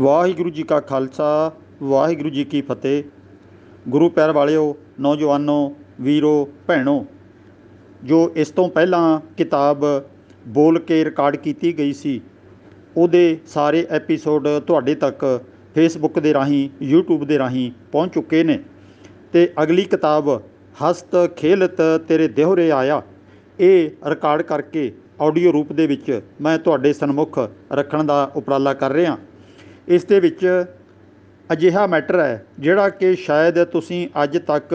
ਵਾਹਿਗੁਰੂ ਜੀ ਕਾ ਖਾਲਸਾ ਵਾਹਿਗੁਰੂ ਜੀ ਕੀ ਫਤਿਹ ਗੁਰੂ ਪਿਆਰ ਵਾਲਿਓ ਨੌਜਵਾਨੋ ਵੀਰੋ ਭੈਣੋ ਜੋ ਇਸ ਤੋਂ ਪਹਿਲਾਂ ਕਿਤਾਬ ਬੋਲ ਕੇ ਰਿਕਾਰਡ ਕੀਤੀ ਗਈ ਸੀ ਉਹਦੇ ਸਾਰੇ ਐਪੀਸੋਡ ਤੁਹਾਡੇ ਤੱਕ ਫੇਸਬੁੱਕ ਦੇ ਰਾਹੀਂ YouTube ਦੇ ਰਾਹੀਂ ਪਹੁੰਚ ਚੁੱਕੇ ਨੇ ਤੇ ਅਗਲੀ ਕਿਤਾਬ ਹਸਤ ਖੇਲਤ ਤੇਰੇ ਦਿਹਰੇ ਆਇਆ ਇਹ ਰਿਕਾਰਡ ਕਰਕੇ ਆਡੀਓ ਰੂਪ ਦੇ ਵਿੱਚ ਮੈਂ ਤੁਹਾਡੇ ਸਨਮੁਖ ਰੱਖਣ ਦਾ ਉਪਰਾਲਾ ਕਰ ਰਿਹਾ ਇਸ ਦੇ ਵਿੱਚ ਅਜਿਹਾ ਮੈਟਰ ਹੈ ਜਿਹੜਾ ਕਿ ਸ਼ਾਇਦ ਤੁਸੀਂ ਅੱਜ ਤੱਕ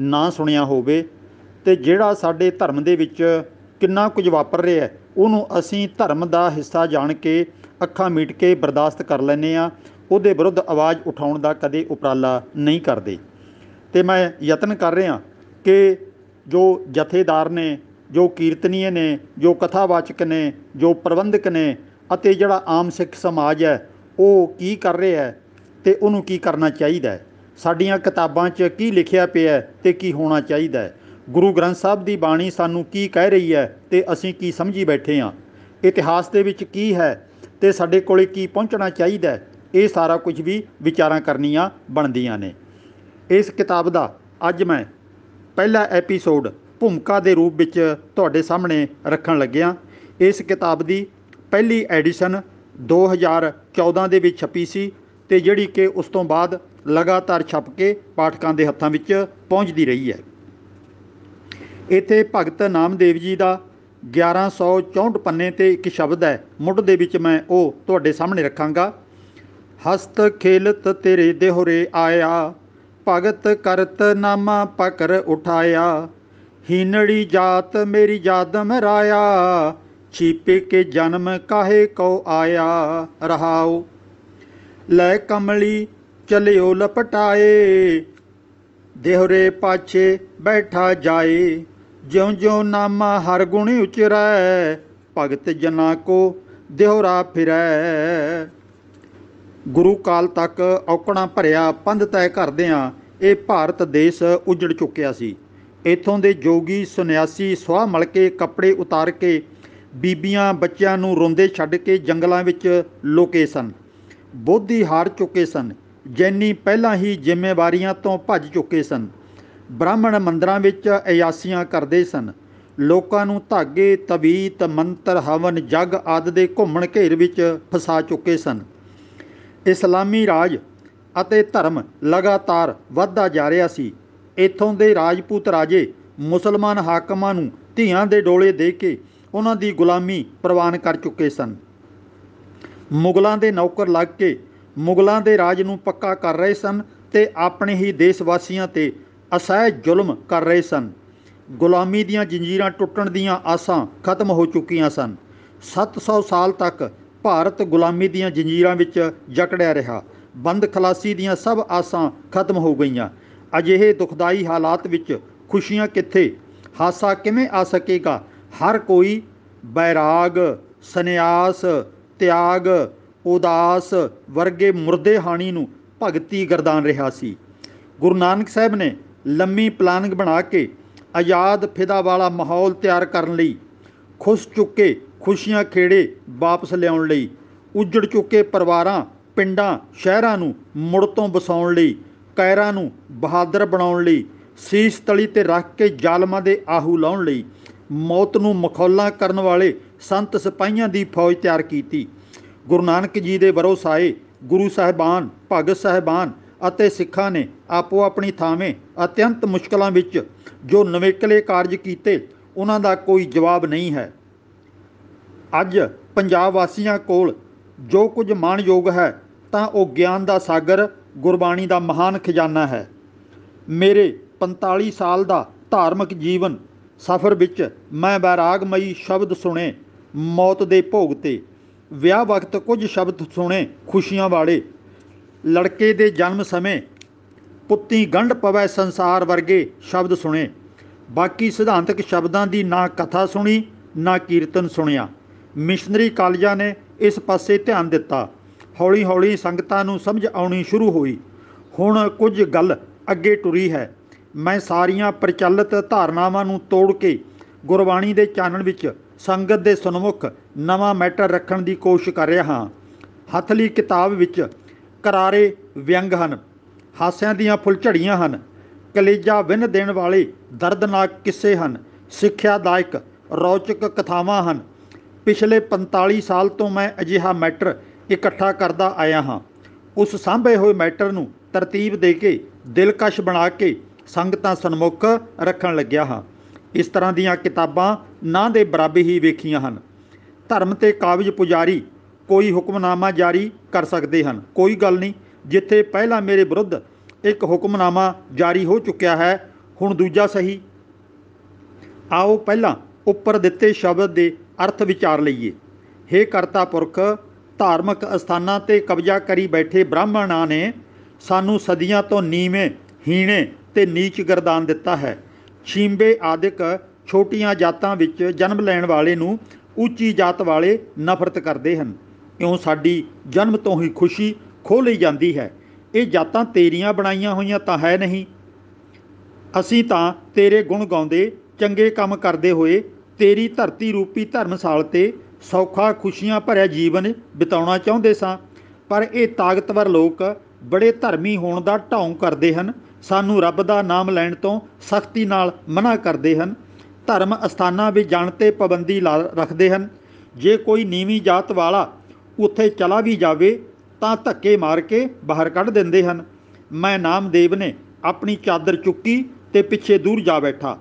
ਨਾ ਸੁਣਿਆ ਹੋਵੇ ਤੇ ਜਿਹੜਾ ਸਾਡੇ ਧਰਮ ਦੇ ਵਿੱਚ ਕਿੰਨਾ ਕੁਝ ਵਾਪਰ ਰਿਹਾ ਉਹਨੂੰ ਅਸੀਂ ਧਰਮ ਦਾ ਹਿੱਸਾ ਜਾਣ ਕੇ ਅੱਖਾਂ ਮੀਟ ਕੇ ਬਰਦਾਸ਼ਤ ਕਰ ਲੈਨੇ ਆ ਉਹਦੇ ਵਿਰੁੱਧ ਆਵਾਜ਼ ਉਠਾਉਣ ਦਾ ਕਦੇ ਉਪਰਾਲਾ ਨਹੀਂ ਕਰਦੇ ਤੇ ਮੈਂ ਯਤਨ ਕਰ ਰਿਹਾ ਕਿ ਜੋ ਜਥੇਦਾਰ ਨੇ ਜੋ ਕੀਰਤਨੀਏ ਨੇ ਜੋ ਕਥਾਵਾਚਕ ਨੇ ਜੋ ਪ੍ਰਬੰਧਕ ਨੇ ਅਤੇ ਜਿਹੜਾ ਆਮ ਸਿੱਖ ਸਮਾਜ ਹੈ ਉਹ ਕੀ ਕਰ ਰਿਹਾ ਹੈ ਤੇ ਉਹਨੂੰ ਕੀ ਕਰਨਾ ਚਾਹੀਦਾ ਹੈ ਸਾਡੀਆਂ ਕਿਤਾਬਾਂ 'ਚ ਕੀ ਲਿਖਿਆ ਪਿਆ ਤੇ ਕੀ ਹੋਣਾ ਚਾਹੀਦਾ ਹੈ ਗੁਰੂ ਗ੍ਰੰਥ ਸਾਹਿਬ ਦੀ ਬਾਣੀ ਸਾਨੂੰ ਕੀ ਕਹਿ ਰਹੀ ਹੈ ਤੇ ਅਸੀਂ ਕੀ ਸਮਝੀ ਬੈਠੇ ਹਾਂ ਇਤਿਹਾਸ ਦੇ ਵਿੱਚ ਕੀ ਹੈ ਤੇ ਸਾਡੇ ਕੋਲੇ ਕੀ ਪਹੁੰਚਣਾ ਚਾਹੀਦਾ ਇਹ ਸਾਰਾ ਕੁਝ ਵੀ ਵਿਚਾਰਾਂ ਕਰਨੀਆਂ ਬਣਦੀਆਂ ਨੇ ਇਸ ਕਿਤਾਬ ਦਾ ਅੱਜ ਮੈਂ ਪਹਿਲਾ ਐਪੀਸੋਡ ਭੂਮਿਕਾ ਦੇ ਰੂਪ ਵਿੱਚ ਤੁਹਾਡੇ ਸਾਹਮਣੇ ਰੱਖਣ ਲੱਗਿਆ ਇਸ ਕਿਤਾਬ ਦੀ ਪਹਿਲੀ ਐਡੀਸ਼ਨ 2014 ਦੇ ਵਿੱਚ ਛਪੀ ਸੀ ਤੇ ਜਿਹੜੀ ਕਿ ਉਸ ਤੋਂ ਬਾਅਦ ਲਗਾਤਾਰ ਛਪ ਕੇ ਪਾਠਕਾਂ ਦੇ ਹੱਥਾਂ ਵਿੱਚ ਪਹੁੰਚਦੀ ਰਹੀ ਹੈ ਇੱਥੇ ਭਗਤ ਨਾਮਦੇਵ ਜੀ ਦਾ 1164 ਪੰਨੇ ਤੇ ਇੱਕ ਸ਼ਬਦ ਹੈ ਮੁੱਢ ਦੇ ਵਿੱਚ ਮੈਂ ਉਹ ਤੁਹਾਡੇ ਸਾਹਮਣੇ ਰੱਖਾਂਗਾ ਹਸਤ ਖੇਲਤ ਤੇਰੇ ਦੇਹਰੇ ਆਇਆ ਭਗਤ ਕਰਤ ਨਾਮਾ ਪਕਰ ਉਠਾਇਆ ਹੀਨੜੀ ਜਾਤ ਮੇਰੀ ਜਾਦਮ ਰਾਇਆ ਛੀਪੇ ਕੇ ਜਨਮ ਕਾਹੇ ਕੋ ਆਇਆ ਰਹਾਉ ਲੈ ਕਮਲੀ ਚਲਿਓ ਲਪਟਾਏ ਦੇਹਰੇ ਪਾਛੇ ਬੈਠਾ ਜਾਏ ਜਿਉ ਜਿਉ ਨਾਮ ਹਰ ਗੁਣ ਉਚਰੈ ਭਗਤ ਜਨਾ ਕੋ ਦੇਹਰਾ ਫਿਰੈ ਗੁਰੂ ਕਾਲ ਤੱਕ ਔਕਣਾ ਭਰਿਆ ਪੰਧ ਤੈ ਕਰਦਿਆਂ ਇਹ ਭਾਰਤ ਦੇਸ਼ ਉਜੜ ਚੁੱਕਿਆ ਸੀ ਇਥੋਂ ਦੇ ਜੋਗੀ ਸੰਨਿਆਸੀ ਸਵਾ ਮਲ ਕੇ ਕੱਪੜੇ ਉਤਾਰ ਕੇ ਬੀਬੀਆਂ ਬੱਚਿਆਂ ਨੂੰ ਰੋਂਦੇ ਛੱਡ ਕੇ ਜੰਗਲਾਂ ਵਿੱਚ ਲੋਕੇ ਸਨ ਬੋਧੀ ਹਾਰ ਚੁੱਕੇ ਸਨ ਜੈਨੀ ਪਹਿਲਾਂ ਹੀ ਜ਼ਿੰਮੇਵਾਰੀਆਂ ਤੋਂ ਭੱਜ ਚੁੱਕੇ ਸਨ ਬ੍ਰਾਹਮਣ ਮੰਦਰਾਂ ਵਿੱਚ ਅਯਾਸੀਆਂ ਕਰਦੇ ਸਨ ਲੋਕਾਂ ਨੂੰ ਧਾਗੇ ਤਵੀਤ ਮੰਤਰ ਹਵਨ ਜਗ ਆਦ ਦੇ ਘੁੰਮਣ ਘੇਰ ਵਿੱਚ ਫਸਾ ਚੁੱਕੇ ਸਨ ਇਸਲਾਮੀ ਰਾਜ ਅਤੇ ਧਰਮ ਲਗਾਤਾਰ ਵਧਦਾ ਜਾ ਰਿਹਾ ਸੀ ਇੱਥੋਂ ਦੇ ਰਾਜਪੂਤ ਰਾਜੇ ਮੁਸਲਮਾਨ ਹਾਕਮਾਂ ਨੂੰ ਧੀਆਂ ਦੇ ਡੋਲੇ ਦੇ ਕੇ ਉਹਨਾਂ ਦੀ ਗੁਲਾਮੀ ਪ੍ਰਵਾਨ ਕਰ ਚੁੱਕੇ ਸਨ ਮੁਗਲਾਂ ਦੇ ਨੌਕਰ ਲੱਗ ਕੇ ਮੁਗਲਾਂ ਦੇ ਰਾਜ ਨੂੰ ਪੱਕਾ ਕਰ ਰਹੇ ਸਨ ਤੇ ਆਪਣੇ ਹੀ ਦੇਸ਼ ਵਾਸੀਆਂ ਤੇ ਅਸਹਿ ਜ਼ੁਲਮ ਕਰ ਰਹੇ ਸਨ ਗੁਲਾਮੀ ਦੀਆਂ ਜੰਜੀਰਾਂ ਟੁੱਟਣ ਦੀਆਂ ਆਸਾਂ ਖਤਮ ਹੋ ਚੁੱਕੀਆਂ ਸਨ 700 ਸਾਲ ਤੱਕ ਭਾਰਤ ਗੁਲਾਮੀ ਦੀਆਂ ਜੰਜੀਰਾਂ ਵਿੱਚ ਜਕੜਿਆ ਰਿਹਾ ਬੰਦ ਖਲਾਸੀ ਦੀਆਂ ਸਭ ਆਸਾਂ ਖਤਮ ਹੋ ਗਈਆਂ ਅਜਿਹੇ ਦੁਖਦਾਈ ਹਾਲਾਤ ਵਿੱਚ ਖੁਸ਼ੀਆਂ ਕਿੱਥੇ ਹਾਸਾ ਕਿਵੇਂ ਆ ਸਕੇਗਾ ਹਰ ਕੋਈ ਬੈਰਾਗ ਸੰਨਿਆਸ ਤਿਆਗ ਉਦਾਸ ਵਰਗੇ ਮੁਰਦੇ ਹਾਣੀ ਨੂੰ ਭਗਤੀ ਗਰਦਾਨ ਰਿਹਾ ਸੀ ਗੁਰੂ ਨਾਨਕ ਸਾਹਿਬ ਨੇ ਲੰਮੀ ਪਲਾਨਿੰਗ ਬਣਾ ਕੇ ਆਜ਼ਾਦ ਫਿਦਾ ਵਾਲਾ ਮਾਹੌਲ ਤਿਆਰ ਕਰਨ ਲਈ ਖੁਸ਼ ਚੁੱਕੇ ਖੁਸ਼ੀਆਂ ਖੇੜੇ ਵਾਪਸ ਲਿਆਉਣ ਲਈ ਉਜੜ ਚੁੱਕੇ ਪਰਿਵਾਰਾਂ ਪਿੰਡਾਂ ਸ਼ਹਿਰਾਂ ਨੂੰ ਮੁੜ ਤੋਂ ਵਸਾਉਣ ਲਈ ਕੈਰਾਂ ਨੂੰ ਬਹਾਦਰ ਬਣਾਉਣ ਲਈ ਸੀਸ ਤਲੀ ਤੇ ਰੱਖ ਕੇ ਜ਼ਾਲਮਾਂ ਦੇ ਆਹੂ ਲਾਉਣ ਲਈ ਮੌਤ ਨੂੰ ਮਖੌਲਾ ਕਰਨ ਵਾਲੇ ਸੰਤ ਸਿਪਾਹੀਆਂ ਦੀ ਫੌਜ ਤਿਆਰ ਕੀਤੀ ਗੁਰੂ ਨਾਨਕ ਜੀ ਦੇ ਬਰੋਸ ਗੁਰੂ ਸਾਹਿਬਾਨ ਭਗਤ ਸਾਹਿਬਾਨ ਅਤੇ ਸਿੱਖਾਂ ਨੇ ਆਪੋ ਆਪਣੀ ਥਾਵੇਂ ਅਤਿਅੰਤ ਮੁਸ਼ਕਲਾਂ ਵਿੱਚ ਜੋ ਨਵੇਕਲੇ ਕਾਰਜ ਕੀਤੇ ਉਹਨਾਂ ਦਾ ਕੋਈ ਜਵਾਬ ਨਹੀਂ ਹੈ ਅੱਜ ਪੰਜਾਬ ਵਾਸੀਆਂ ਕੋਲ ਜੋ ਕੁਝ ਮਾਣਯੋਗ ਹੈ ਤਾਂ ਉਹ ਗਿਆਨ ਦਾ ਸਾਗਰ ਗੁਰਬਾਣੀ ਦਾ ਮਹਾਨ ਖਜ਼ਾਨਾ ਹੈ ਮੇਰੇ 45 ਸਾਲ ਦਾ ਧਾਰਮਿਕ ਜੀਵਨ ਸਫ਼ਰ ਵਿੱਚ ਮੈਂ ਬੈਰਾਗਮਈ ਸ਼ਬਦ ਸੁਣੇ ਮੌਤ ਦੇ ਭੋਗ ਤੇ ਵਿਆਹ ਵਕਤ ਕੁਝ ਸ਼ਬਦ ਸੁਣੇ ਖੁਸ਼ੀਆਂ ਵਾਲੇ ਲੜਕੇ ਦੇ ਜਨਮ ਸਮੇਂ ਪੁੱਤੀ ਗੰਢ ਪਵੈ ਸੰਸਾਰ ਵਰਗੇ ਸ਼ਬਦ ਸੁਣੇ ਬਾਕੀ ਸਿਧਾਂਤਕ ਸ਼ਬਦਾਂ ਦੀ ਨਾ ਕਥਾ ਸੁਣੀ ਨਾ ਕੀਰਤਨ ਸੁਣਿਆ ਮਿਸ਼ਨਰੀ ਕਾਲਜਾਂ ਨੇ ਇਸ ਪਾਸੇ ਧਿਆਨ ਦਿੱਤਾ ਹੌਲੀ-ਹੌਲੀ ਸੰਗਤਾਂ ਨੂੰ ਸਮਝ ਆਉਣੀ ਸ਼ੁਰੂ ਹੋਈ ਹੁਣ ਕੁਝ ਗੱਲ ਅੱਗੇ ਟੁਰੀ ਹੈ ਮੈਂ ਸਾਰੀਆਂ ਪ੍ਰਚਲਿਤ ਧਾਰਨਾਵਾਂ ਨੂੰ ਤੋੜ ਕੇ ਗੁਰਬਾਣੀ ਦੇ ਚਾਨਣ ਵਿੱਚ ਸੰਗਤ ਦੇ ਸਨਮੁਖ ਨਵਾਂ ਮੈਟਰ ਰੱਖਣ ਦੀ ਕੋਸ਼ਿਸ਼ ਕਰ ਰਿਹਾ ਹਾਂ ਹੱਥਲੀ ਕਿਤਾਬ ਵਿੱਚ ਕਰਾਰੇ ਵਿਅੰਗ ਹਨ ਹਾਸਿਆਂ ਦੀਆਂ ਫੁੱਲਝੜੀਆਂ ਹਨ ਕਲੇਜਾ ਵਿੰਨ ਦੇਣ ਵਾਲੇ ਦਰਦਨਾਕ ਕਿੱਸੇ ਹਨ ਸਿੱਖਿਆਦਾਇਕ ਰੌਚਕ ਕਥਾਵਾਂ ਹਨ ਪਿਛਲੇ 45 ਸਾਲ ਤੋਂ ਮੈਂ ਅਜਿਹਾ ਮੈਟਰ ਇਕੱਠਾ ਕਰਦਾ ਆਇਆ ਹਾਂ ਉਸ ਸਾਂਭੇ ਹੋਏ ਮੈਟਰ ਨੂੰ ਤਰਤੀਬ ਦੇ ਕੇ ਦਿਲਕਸ਼ ਬਣਾ ਕੇ ਸੰਗਤਾਂ ਸਨਮੁਖ ਰੱਖਣ ਲੱਗਿਆ ਹਾਂ ਇਸ ਤਰ੍ਹਾਂ ਦੀਆਂ ਕਿਤਾਬਾਂ ਨਾ ਦੇ ਬਰਾਬਰ ਹੀ ਵੇਖੀਆਂ ਹਨ ਧਰਮ ਤੇ ਕਾਬਜ ਪੁਜਾਰੀ ਕੋਈ ਹੁਕਮਨਾਮਾ ਜਾਰੀ ਕਰ ਸਕਦੇ ਹਨ ਕੋਈ ਗੱਲ ਨਹੀਂ ਜਿੱਥੇ ਪਹਿਲਾਂ ਮੇਰੇ ਵਿਰੁੱਧ ਇੱਕ ਹੁਕਮਨਾਮਾ ਜਾਰੀ ਹੋ ਚੁੱਕਿਆ ਹੈ ਹੁਣ ਦੂਜਾ ਸਹੀ ਆਓ ਪਹਿਲਾਂ ਉੱਪਰ ਦਿੱਤੇ ਸ਼ਬਦ ਦੇ ਅਰਥ ਵਿਚਾਰ ਲਈਏ हे ਕਰਤਾ ਪੁਰਖ ਧਾਰਮਿਕ ਅਸਥਾਨਾਂ ਤੇ ਕਬਜ਼ਾ ਕਰੀ ਬੈਠੇ ਬ੍ਰਾਹਮਣਾਂ ਨੇ ਸਾਨੂੰ ਸਦੀਆਂ ਤੋਂ ਨੀਵੇਂ ਹੀਣੇ ਤੇ ਨੀਚ ਗਰਦਾਨ ਦਿੱਤਾ ਹੈ ਛੀਂਬੇ ਆਦਿਕ ਛੋਟੀਆਂ ਜਾਤਾਂ ਵਿੱਚ ਜਨਮ ਲੈਣ ਵਾਲੇ ਨੂੰ ਉੱਚੀ ਜਾਤ ਵਾਲੇ ਨਫ਼ਰਤ ਕਰਦੇ ਹਨ ਕਿਉਂ ਸਾਡੀ ਜਨਮ ਤੋਂ ਹੀ ਖੁਸ਼ੀ ਖੋ ਲਈ ਜਾਂਦੀ ਹੈ ਇਹ ਜਾਤਾਂ ਤੇਰੀਆਂ ਬਣਾਈਆਂ ਹੋਈਆਂ ਤਾਂ ਹੈ ਨਹੀਂ ਅਸੀਂ ਤਾਂ ਤੇਰੇ ਗੁਣ ਗਾਉਂਦੇ ਚੰਗੇ ਕੰਮ ਕਰਦੇ ਹੋਏ ਤੇਰੀ ਧਰਤੀ ਰੂਪੀ ਧਰਮਸਾਲ ਤੇ ਸੌਖਾ ਖੁਸ਼ੀਆਂ ਭਰਿਆ ਜੀਵਨ ਬਿਤਾਉਣਾ ਚਾਹੁੰਦੇ ਸਾਂ ਪਰ ਇਹ ਤਾਕਤਵਰ ਲੋਕ ਬੜੇ ਧਰਮੀ ਹੋਣ ਦਾ ਢੌਂ ਕਰਦੇ ਹਨ ਸਾਨੂੰ ਰੱਬ ਦਾ ਨਾਮ ਲੈਣ ਤੋਂ ਸਖਤੀ ਨਾਲ ਮਨਾ ਕਰਦੇ ਹਨ ਧਰਮ ਅਸਥਾਨਾਂ ਵਿੱਚ ਜਾਣ ਤੇ ਪਾਬੰਦੀ ਰੱਖਦੇ ਹਨ ਜੇ ਕੋਈ ਨੀਵੀਂ ਜਾਤ ਵਾਲਾ ਉੱਥੇ ਚਲਾ ਵੀ ਜਾਵੇ ਤਾਂ ਧੱਕੇ ਮਾਰ ਕੇ ਬਾਹਰ ਕੱਢ ਦਿੰਦੇ ਹਨ ਮੈਂ ਨਾਮਦੇਵ ਨੇ ਆਪਣੀ ਚਾਦਰ ਚੁੱਕੀ ਤੇ ਪਿੱਛੇ ਦੂਰ ਜਾ ਬੈਠਾ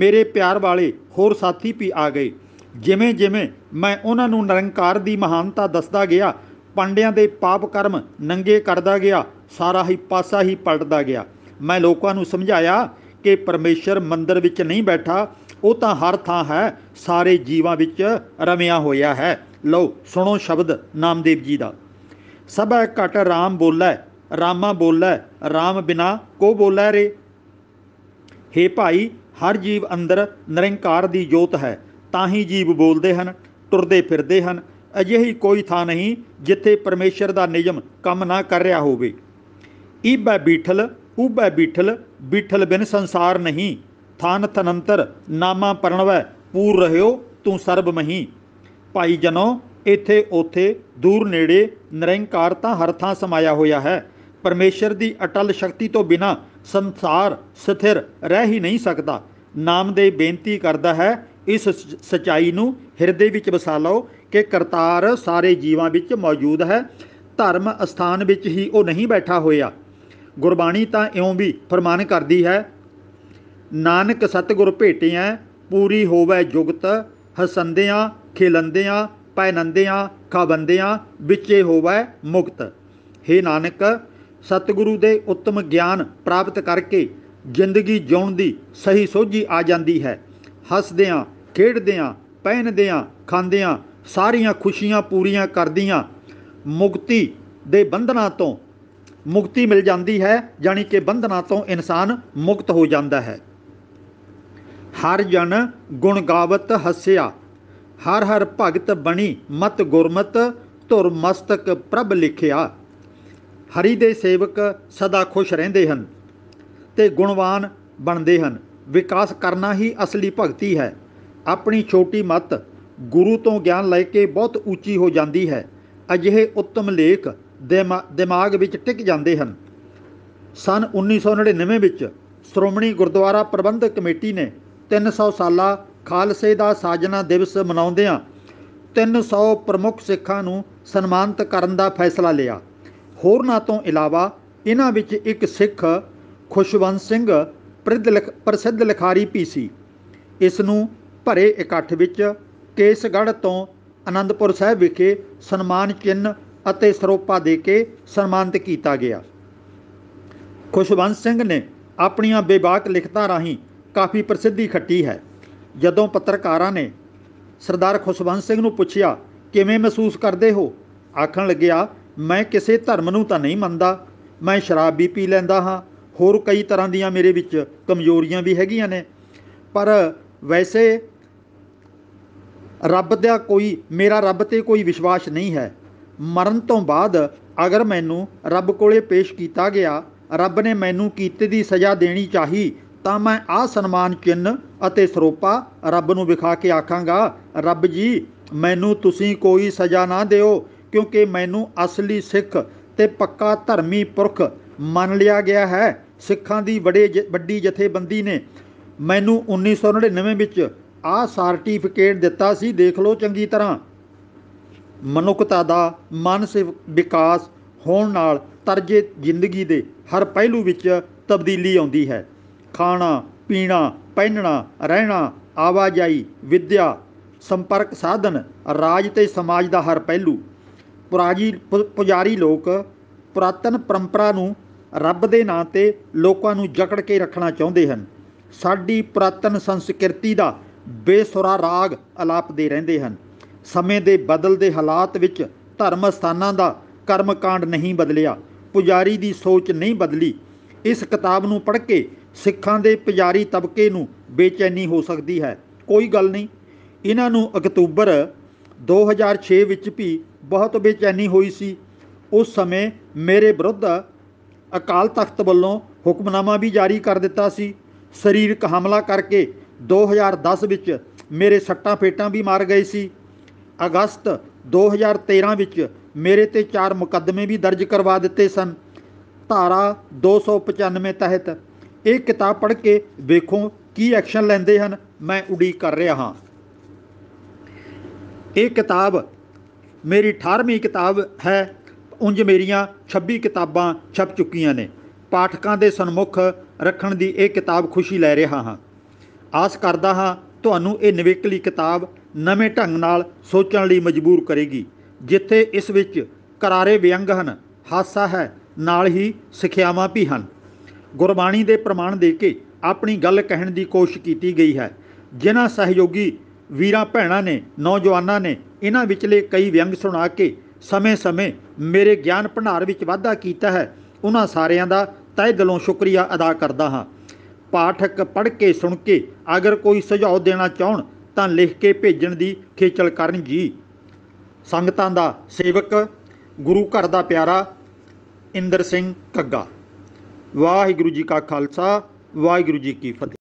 ਮੇਰੇ ਪਿਆਰ ਵਾਲੇ ਹੋਰ ਸਾਥੀ ਵੀ ਆ ਗਏ ਜਿਵੇਂ ਜਿਵੇਂ ਮੈਂ ਉਹਨਾਂ ਨੂੰ ਨਿਰੰਕਾਰ ਦੀ ਮਹਾਨਤਾ ਦੱਸਦਾ ਗਿਆ ਪਾਂਡਿਆਂ ਦੇ ਪਾਪ ਕਰਮ ਨੰਗੇ ਕਰਦਾ ਗਿਆ ਸਾਰਾ ਹੀ ਪਾਸਾ ਹੀ ਪਲਟਦਾ ਗਿਆ ਮੈਂ ਲੋਕਾਂ ਨੂੰ ਸਮਝਾਇਆ ਕਿ ਪਰਮੇਸ਼ਰ ਮੰਦਰ ਵਿੱਚ ਨਹੀਂ ਬੈਠਾ ਉਹ ਤਾਂ ਹਰ ਥਾਂ ਹੈ ਸਾਰੇ ਜੀਵਾਂ ਵਿੱਚ ਰਮਿਆ ਹੋਇਆ ਹੈ ਲਓ ਸੁਣੋ ਸ਼ਬਦ ਨਾਮਦੇਵ ਜੀ ਦਾ ਸਭਾ ਘਟ ਰਾਮ ਬੋਲੇ ਰਾਮਾ ਬੋਲੇ ਰਾਮ ਬਿਨਾ ਕੋ ਬੋਲੇ ਰੇ हे ਭਾਈ ਹਰ ਜੀਵ ਅੰਦਰ ਨਿਰੰਕਾਰ ਦੀ ਜੋਤ ਹੈ ਤਾਂ ਹੀ ਜੀਵ ਬੋਲਦੇ ਹਨ ਤੁਰਦੇ ਫਿਰਦੇ ਹਨ ਅਜਿਹੀ ਕੋਈ ਥਾਂ ਨਹੀਂ ਜਿੱਥੇ ਪਰਮੇਸ਼ਰ ਦਾ ਨਿਯਮ ਕੰਮ ਨਾ ਕਰ ਰਿਹਾ ਹੋਵੇ ਈਬਾ ਬੀਠਲ ਉਬੈ ਬੀਠਲ ਬੀਠਲ ਬਿਨ ਸੰਸਾਰ ਨਹੀਂ ਥਾਨ ਤਨੰਤਰ ਨਾਮਾ ਪਰਣਵੈ ਪੂਰ ਰਹਿਓ ਤੂੰ ਸਰਬ ਮਹੀ ਭਾਈ ਜਨੋ ਇਥੇ ਉਥੇ ਦੂਰ ਨੇੜੇ ਨਿਰੰਕਾਰ ਤਾਂ ਹਰ ਥਾਂ ਸਮਾਇਆ ਹੋਇਆ ਹੈ ਪਰਮੇਸ਼ਰ ਦੀ ਅਟਲ ਸ਼ਕਤੀ ਤੋਂ ਬਿਨਾ ਸੰਸਾਰ ਸਥਿਰ ਰਹਿ ਹੀ ਨਹੀਂ ਸਕਦਾ ਨਾਮ ਦੇ ਬੇਨਤੀ ਕਰਦਾ ਹੈ ਇਸ ਸਚਾਈ ਨੂੰ ਹਿਰਦੇ ਵਿੱਚ ਵਸਾ ਲਓ ਕਿ ਕਰਤਾਰ ਸਾਰੇ ਜੀਵਾਂ ਵਿੱਚ ਮੌਜੂਦ ਹੈ ਧਰਮ ਅਸਥਾਨ ਵਿੱਚ ਹੀ ਉਹ ਨਹੀਂ ਬੈਠਾ ਹੋਇਆ ਗੁਰਬਾਣੀ ਤਾਂ ਇਉਂ ਵੀ ਫਰਮਾਨ ਕਰਦੀ ਹੈ ਨਾਨਕ ਸਤਿਗੁਰ ਭੇਟਿਆ ਪੂਰੀ ਹੋਵੇ ਜੁਗਤ ਹਸੰਦਿਆਂ ਖੇਲੰਦਿਆਂ ਪੈਨੰਦਿਆਂ ਖਾਬੰਦਿਆਂ ਵਿੱਚੇ ਹੋਵੇ ਮੁਕਤ हे ਨਾਨਕ ਸਤਿਗੁਰੂ ਦੇ ਉੱਤਮ ਗਿਆਨ ਪ੍ਰਾਪਤ ਕਰਕੇ ਜ਼ਿੰਦਗੀ ਜਿਉਣ ਦੀ ਸਹੀ ਸੋਝੀ ਆ ਜਾਂਦੀ ਹੈ ਹੱਸਦਿਆਂ ਖੇਡਦਿਆਂ ਪਹਿਨਦਿਆਂ ਖਾਂਦਿਆਂ ਸਾਰੀਆਂ ਖੁਸ਼ੀਆਂ ਪੂਰੀਆਂ ਕਰਦੀਆਂ ਮੁਕਤੀ ਦੇ ਬੰਧਨਾਂ ਤੋਂ ਮੁਕਤੀ ਮਿਲ ਜਾਂਦੀ ਹੈ ਜਾਨੀ ਕਿ ਬੰਧਨਾਂ ਤੋਂ ਇਨਸਾਨ ਮੁਕਤ ਹੋ ਜਾਂਦਾ ਹੈ ਹਰ ਜਨ ਗੁਣ ਗਾਵਤ ਹਸਿਆ ਹਰ ਹਰ ਭਗਤ ਬਣੀ ਮਤ ਗੁਰਮਤ ਧੁਰ ਮਸਤਕ ਪ੍ਰਭ ਲਿਖਿਆ ਹਰੀ ਦੇ ਸੇਵਕ ਸਦਾ ਖੁਸ਼ ਰਹਿੰਦੇ ਹਨ ਤੇ ਗੁਣਵਾਨ ਬਣਦੇ ਹਨ ਵਿਕਾਸ ਕਰਨਾ ਹੀ ਅਸਲੀ ਭਗਤੀ ਹੈ ਆਪਣੀ ਛੋਟੀ ਮਤ ਗੁਰੂ ਤੋਂ ਗਿਆਨ ਲੈ ਕੇ ਬਹੁਤ ਉੱਚੀ ਹੋ ਜਾਂਦੀ ਹੈ ਅਜਿਹੇ ਉੱਤਮ ਲੇਖ ਦਿਮਾਗ ਵਿੱਚ ਟਿਕ ਜਾਂਦੇ ਹਨ ਸਨ 1999 ਵਿੱਚ ਸ਼੍ਰੋਮਣੀ ਗੁਰਦੁਆਰਾ ਪ੍ਰਬੰਧਕ ਕਮੇਟੀ ਨੇ 300 ਸਾਲਾ ਖਾਲਸੇ ਦਾ ਸਾਜਨਾ ਦਿਵਸ ਮਨਾਉਂਦਿਆਂ 300 ਪ੍ਰਮੁੱਖ ਸਿੱਖਾਂ ਨੂੰ ਸਨਮਾਨਿਤ ਕਰਨ ਦਾ ਫੈਸਲਾ ਲਿਆ ਹੋਰਨਾਂ ਤੋਂ ਇਲਾਵਾ ਇਹਨਾਂ ਵਿੱਚ ਇੱਕ ਸਿੱਖ ਖੁਸ਼ਵੰਤ ਸਿੰਘ ਪ੍ਰਸਿੱਧ ਲਿਖਾਰੀ ਵੀ ਸੀ ਇਸ ਨੂੰ ਭਰੇ ਇਕੱਠ ਵਿੱਚ ਕੇਸਗੜ੍ਹ ਤੋਂ ਅਨੰਦਪੁਰ ਸਾਹਿਬ ਵਿਖੇ ਸਨਮਾਨ ਚਿੰਨ ਅਤੇ ਸਰੋਪਾ ਦੇ ਕੇ ਸਨਮਾਨਿਤ ਕੀਤਾ ਗਿਆ ਖੁਸ਼ਵੰਤ ਸਿੰਘ ਨੇ ਆਪਣੀਆਂ ਬੇਬਾਕ ਲਿਖਤਾਂ ਰਾਹੀਂ ਕਾਫੀ ਪ੍ਰਸਿੱਧੀ ਖੱਟੀ ਹੈ ਜਦੋਂ ਪੱਤਰਕਾਰਾਂ ਨੇ ਸਰਦਾਰ ਖੁਸ਼ਵੰਤ ਸਿੰਘ ਨੂੰ ਪੁੱਛਿਆ ਕਿਵੇਂ ਮਹਿਸੂਸ ਕਰਦੇ ਹੋ ਆਖਣ ਲੱਗਿਆ ਮੈਂ ਕਿਸੇ ਧਰਮ ਨੂੰ ਤਾਂ ਨਹੀਂ ਮੰਨਦਾ ਮੈਂ ਸ਼ਰਾਬ ਵੀ ਪੀ ਲੈਂਦਾ ਹਾਂ ਹੋਰ ਕਈ ਤਰ੍ਹਾਂ ਦੀਆਂ ਮੇਰੇ ਵਿੱਚ ਕਮਜ਼ੋਰੀਆਂ ਵੀ ਹੈਗੀਆਂ ਨੇ ਪਰ ਵੈਸੇ ਰੱਬ ਦਾ ਕੋਈ ਮੇਰਾ ਰੱਬ ਤੇ ਕੋਈ ਵਿਸ਼ਵਾਸ ਨਹੀਂ ਹੈ ਮਰਨ ਤੋਂ ਬਾਅਦ ਅਗਰ ਮੈਨੂੰ ਰੱਬ ਕੋਲੇ ਪੇਸ਼ ਕੀਤਾ ਗਿਆ ਰੱਬ ਨੇ ਮੈਨੂੰ ਕੀਤੇ ਦੀ ਸਜ਼ਾ ਦੇਣੀ ਚਾਹੀ ਤਾਂ ਮੈਂ ਆਹ ਸਨਮਾਨ ਚਿੰਨ ਅਤੇ ਸਰੋਪਾ ਰੱਬ ਨੂੰ ਵਿਖਾ ਕੇ ਆਖਾਂਗਾ ਰੱਬ ਜੀ ਮੈਨੂੰ ਤੁਸੀਂ ਕੋਈ ਸਜ਼ਾ ਨਾ ਦਿਓ ਕਿਉਂਕਿ ਮੈਨੂੰ ਅਸਲੀ ਸਿੱਖ ਤੇ ਪੱਕਾ ਧਰਮੀ ਪੁਰਖ ਮੰਨ ਲਿਆ ਗਿਆ ਹੈ ਸਿੱਖਾਂ ਦੀ ਵੱਡੇ ਵੱਡੀ ਜਥੇਬੰਦੀ ਨੇ ਮੈਨੂੰ 1999 ਵਿੱਚ ਆਹ ਸਰਟੀਫਿਕੇਟ ਦਿੱਤਾ ਸੀ ਦੇਖ ਲਓ ਚੰਗੀ ਤਰ੍ਹਾਂ ਮਨੁੱਖਤਾ ਦਾ ਮਾਨਸਿਕ ਵਿਕਾਸ ਹੋਣ ਨਾਲ ਤਰਜੇ ਜ਼ਿੰਦਗੀ ਦੇ ਹਰ ਪਹਿਲੂ ਵਿੱਚ ਤਬਦੀਲੀ ਆਉਂਦੀ ਹੈ ਖਾਣਾ ਪੀਣਾ ਪਹਿਨਣਾ ਰਹਿਣਾ ਆਵਾਜਾਈ ਵਿੱਦਿਆ ਸੰਪਰਕ ਸਾਧਨ ਰਾਜ ਤੇ ਸਮਾਜ ਦਾ ਹਰ ਪਹਿਲੂ ਪੁਰਾਜੀ ਪੁਜਾਰੀ ਲੋਕ ਪ੍ਰਾਤਨ ਪਰੰਪਰਾ ਨੂੰ ਰੱਬ ਦੇ ਨਾਂ ਤੇ ਲੋਕਾਂ ਨੂੰ ਜਕੜ ਕੇ ਰੱਖਣਾ ਚਾਹੁੰਦੇ ਹਨ ਸਾਡੀ ਪ੍ਰਾਤਨ ਸੰਸਕ੍ਰਿਤੀ ਦਾ ਬੇਸੁਰਾ ਰਾਗ ਅਲਾਪਦੇ ਰਹਿੰਦੇ ਹਨ ਸਮੇਂ ਦੇ ਬਦਲਦੇ ਹਾਲਾਤ ਵਿੱਚ ਧਰਮ ਸਥਾਨਾਂ ਦਾ ਕਰਮਕਾਂਡ ਨਹੀਂ ਬਦਲਿਆ ਪੁਜਾਰੀ ਦੀ ਸੋਚ ਨਹੀਂ ਬਦਲੀ ਇਸ ਕਿਤਾਬ ਨੂੰ ਪੜ੍ਹ ਕੇ ਸਿੱਖਾਂ ਦੇ ਪੁਜਾਰੀ ਤਬਕੇ ਨੂੰ ਬੇਚੈਨੀ ਹੋ ਸਕਦੀ ਹੈ ਕੋਈ ਗੱਲ ਨਹੀਂ ਇਹਨਾਂ ਨੂੰ ਅਕਤੂਬਰ 2006 ਵਿੱਚ ਵੀ ਬਹੁਤ ਬੇਚੈਨੀ ਹੋਈ ਸੀ ਉਸ ਸਮੇਂ ਮੇਰੇ ਵਿਰੁੱਧ ਅਕਾਲ ਤਖਤ ਵੱਲੋਂ ਹੁਕਮਨਾਮਾ ਵੀ ਜਾਰੀ ਕਰ ਦਿੱਤਾ ਸੀ ਸਰੀਰਕ ਹਮਲਾ ਕਰਕੇ 2010 ਵਿੱਚ ਮੇਰੇ ਸੱਟਾਂ ਫੇਟਾਂ ਵੀ ਮਾਰ ਗਏ ਸੀ ਅਗਸਤ 2013 ਵਿੱਚ ਮੇਰੇ ਤੇ ਚਾਰ ਮੁਕੱਦਮੇ ਵੀ ਦਰਜ ਕਰਵਾ ਦਿੱਤੇ ਸਨ ਧਾਰਾ 295 ਤਹਿਤ ਇਹ ਕਿਤਾਬ ਪੜ੍ਹ ਕੇ ਵੇਖੋ ਕੀ ਐਕਸ਼ਨ ਲੈਂਦੇ ਹਨ ਮੈਂ ਉਡੀਕ ਕਰ ਰਿਹਾ ਹਾਂ ਇਹ ਕਿਤਾਬ ਮੇਰੀ 18ਵੀਂ ਕਿਤਾਬ ਹੈ ਉੰਜ ਮੇਰੀਆਂ 26 ਕਿਤਾਬਾਂ ਛਪ ਚੁੱਕੀਆਂ ਨੇ ਪਾਠਕਾਂ ਦੇ ਸਨਮੁਖ ਰੱਖਣ ਦੀ ਇਹ ਕਿਤਾਬ ਖੁਸ਼ੀ ਲੈ ਰਿਹਾ ਹਾਂ ਆਸ ਕਰਦਾ ਹਾਂ ਤੁਹਾਨੂੰ ਇਹ ਨਿਵੇਕਲੀ ਕਿਤਾਬ ਨਵੇਂ ਢੰਗ ਨਾਲ ਸੋਚਣ ਲਈ ਮਜਬੂਰ ਕਰੇਗੀ ਜਿੱਥੇ ਇਸ ਵਿੱਚ ਕਰਾਰੇ ਵਿਅੰਗ ਹਨ ਹਾਸਾ ਹੈ ਨਾਲ ਹੀ ਸਿੱਖਿਆਵਾਂ ਵੀ ਹਨ ਗੁਰਬਾਣੀ ਦੇ ਪ੍ਰਮਾਣ ਦੇ ਕੇ ਆਪਣੀ ਗੱਲ ਕਹਿਣ ਦੀ ਕੋਸ਼ਿਸ਼ ਕੀਤੀ ਗਈ ਹੈ ਜਿਨ੍ਹਾਂ ਸਹਿਯੋਗੀ ਵੀਰਾਂ ਭੈਣਾਂ ਨੇ ਨੌਜਵਾਨਾਂ ਨੇ ਇਹਨਾਂ ਵਿਚਲੇ ਕਈ ਵਿਅੰਗ ਸੁਣਾ ਕੇ ਸਮੇਂ-ਸਮੇਂ ਮੇਰੇ ਗਿਆਨ ਭੰਡਾਰ ਵਿੱਚ ਵਾਧਾ ਕੀਤਾ ਹੈ ਉਹਨਾਂ ਸਾਰਿਆਂ ਦਾ ਤਹਿ ਦਿਲੋਂ ਸ਼ੁਕਰੀਆ ਅਦਾ ਕਰਦਾ ਹਾਂ ਪਾਠਕ ਪੜ੍ਹ ਕੇ ਸੁਣ ਕੇ ਅਗਰ ਕੋਈ ਸੁਝਾਅ ਦੇਣਾ ਚਾਹਣ ਤਾਂ ਲਿਖ ਕੇ ਭੇਜਣ ਦੀ ਖੇਚਲ ਕਰਨ ਜੀ ਸੰਗਤਾਂ ਦਾ ਸੇਵਕ ਗੁਰੂ ਘਰ ਦਾ ਪਿਆਰਾ ਇੰਦਰ ਸਿੰਘ ਕੱਗਾ ਵਾਹਿਗੁਰੂ ਜੀ ਕਾ ਖਾਲਸਾ ਵਾਹਿਗੁਰੂ ਜੀ ਕੀ ਫਤਿਹ